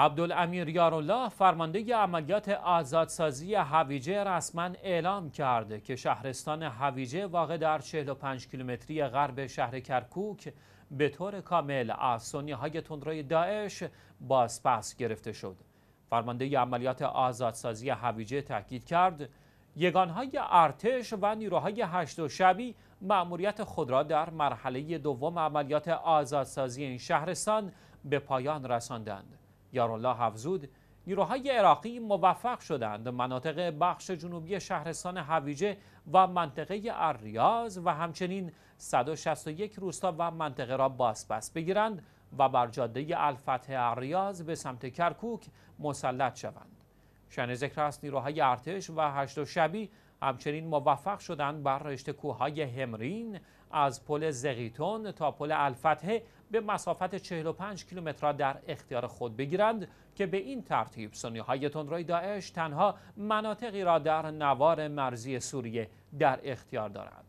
عبدالامیر یارالله فرمانده عملیات آزادسازی هویجه رسما اعلام کرد که شهرستان هویجه واقع در 45 کیلومتری غرب شهر کرکوک به طور کامل از سنیهای های تندروی داعش بازپس گرفته شد. فرمانده عملیات آزادسازی هویجه تاکید کرد یگانهای ارتش و نیروهای هشت و شبی مأموریت خود را در مرحله دوم عملیات آزادسازی این شهرستان به پایان رساندند. یارالله حفظود، نیروهای عراقی موفق شدند مناطق بخش جنوبی شهرستان هویجه و منطقه اریاز و همچنین 161 روستا و منطقه را بازپس بگیرند و بر جاده الفتح اریاز به سمت کرکوک مسلط شوند. شن ذکر است نیروهای ارتش و هشت و شبی همچنین موفق شدند بر رشته کوههای همرین از پل زغیتون تا پل الفتحه به مسافت 45 کیلومتر در اختیار خود بگیرند که به این ترتیب سنی های تندروی داعش تنها مناطقی را در نوار مرزی سوریه در اختیار دارند